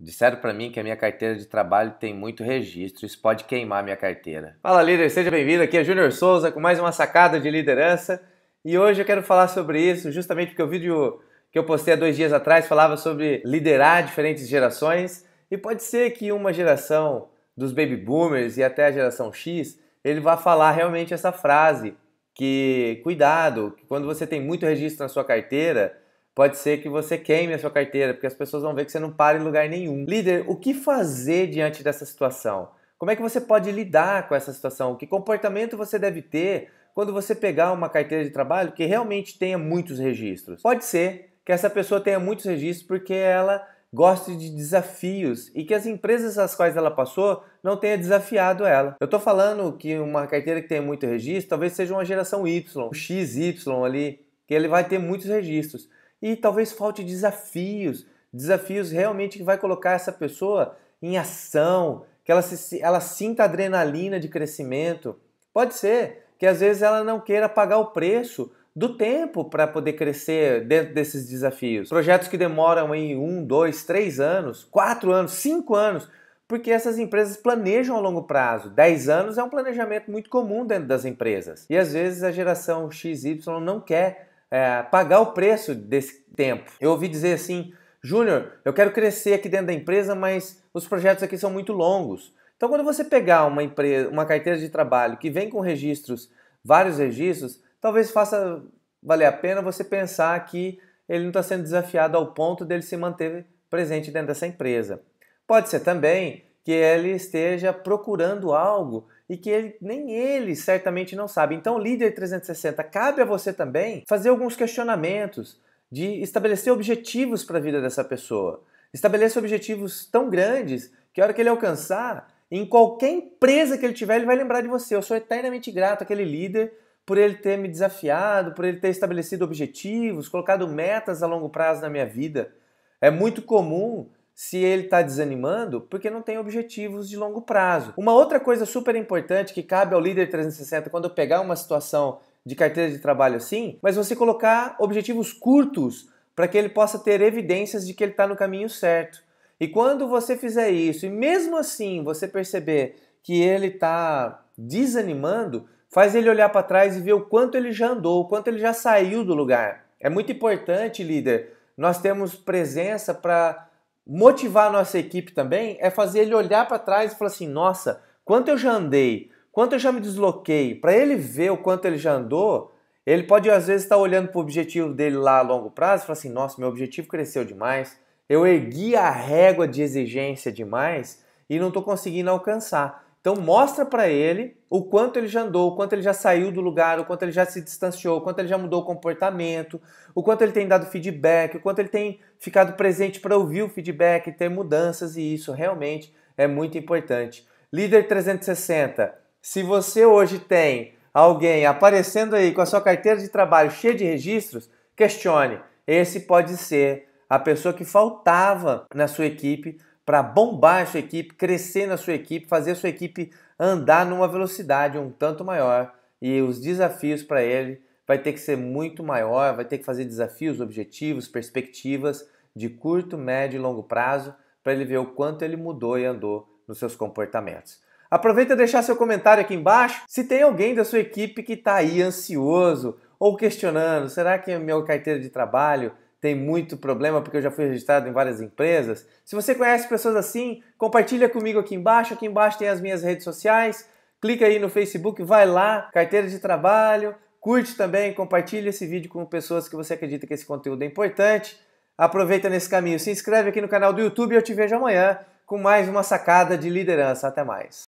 Disseram para mim que a minha carteira de trabalho tem muito registro, isso pode queimar minha carteira. Fala líder, seja bem-vindo aqui é Júnior Souza com mais uma sacada de liderança. E hoje eu quero falar sobre isso, justamente porque o vídeo que eu postei há dois dias atrás falava sobre liderar diferentes gerações. E pode ser que uma geração dos baby boomers e até a geração X ele vá falar realmente essa frase que cuidado, que quando você tem muito registro na sua carteira, pode ser que você queime a sua carteira, porque as pessoas vão ver que você não para em lugar nenhum. Líder, o que fazer diante dessa situação? Como é que você pode lidar com essa situação? Que comportamento você deve ter quando você pegar uma carteira de trabalho que realmente tenha muitos registros? Pode ser que essa pessoa tenha muitos registros porque ela goste de desafios e que as empresas às quais ela passou não tenha desafiado ela. Eu estou falando que uma carteira que tem muito registro talvez seja uma geração Y, um XY ali, que ele vai ter muitos registros. E talvez falte desafios, desafios realmente que vai colocar essa pessoa em ação, que ela, se, ela sinta adrenalina de crescimento. Pode ser que às vezes ela não queira pagar o preço do tempo para poder crescer dentro desses desafios. Projetos que demoram em um, dois, três anos, quatro anos, cinco anos, porque essas empresas planejam a longo prazo. Dez anos é um planejamento muito comum dentro das empresas. E às vezes a geração XY não quer é, pagar o preço desse tempo. Eu ouvi dizer assim, Júnior, eu quero crescer aqui dentro da empresa, mas os projetos aqui são muito longos. Então, quando você pegar uma empresa, uma carteira de trabalho que vem com registros, vários registros, talvez faça valer a pena você pensar que ele não está sendo desafiado ao ponto dele se manter presente dentro dessa empresa. Pode ser também que ele esteja procurando algo e que ele, nem ele certamente não sabe. Então, líder 360, cabe a você também fazer alguns questionamentos de estabelecer objetivos para a vida dessa pessoa. Estabeleça objetivos tão grandes que a hora que ele alcançar, em qualquer empresa que ele tiver, ele vai lembrar de você. Eu sou eternamente grato àquele líder por ele ter me desafiado, por ele ter estabelecido objetivos, colocado metas a longo prazo na minha vida. É muito comum se ele está desanimando porque não tem objetivos de longo prazo. Uma outra coisa super importante que cabe ao líder 360 quando pegar uma situação de carteira de trabalho assim, mas você colocar objetivos curtos para que ele possa ter evidências de que ele está no caminho certo. E quando você fizer isso, e mesmo assim você perceber que ele está desanimando, faz ele olhar para trás e ver o quanto ele já andou, o quanto ele já saiu do lugar. É muito importante, líder, nós temos presença para Motivar a nossa equipe também é fazer ele olhar para trás e falar assim: nossa, quanto eu já andei, quanto eu já me desloquei. Para ele ver o quanto ele já andou, ele pode às vezes estar tá olhando para o objetivo dele lá a longo prazo e falar assim: nossa, meu objetivo cresceu demais, eu ergui a régua de exigência demais e não estou conseguindo alcançar. Então mostra para ele o quanto ele já andou, o quanto ele já saiu do lugar, o quanto ele já se distanciou, o quanto ele já mudou o comportamento, o quanto ele tem dado feedback, o quanto ele tem ficado presente para ouvir o feedback, ter mudanças e isso realmente é muito importante. Líder 360, se você hoje tem alguém aparecendo aí com a sua carteira de trabalho cheia de registros, questione. Esse pode ser a pessoa que faltava na sua equipe para bombar a sua equipe, crescer na sua equipe, fazer a sua equipe andar numa velocidade um tanto maior. E os desafios para ele vai ter que ser muito maior, vai ter que fazer desafios, objetivos, perspectivas de curto, médio e longo prazo para ele ver o quanto ele mudou e andou nos seus comportamentos. Aproveita e deixar seu comentário aqui embaixo. Se tem alguém da sua equipe que está aí ansioso ou questionando, será que a é minha carteira de trabalho tem muito problema porque eu já fui registrado em várias empresas. Se você conhece pessoas assim, compartilha comigo aqui embaixo. Aqui embaixo tem as minhas redes sociais. Clica aí no Facebook, vai lá, carteira de trabalho, curte também, compartilha esse vídeo com pessoas que você acredita que esse conteúdo é importante. Aproveita nesse caminho, se inscreve aqui no canal do YouTube e eu te vejo amanhã com mais uma sacada de liderança. Até mais.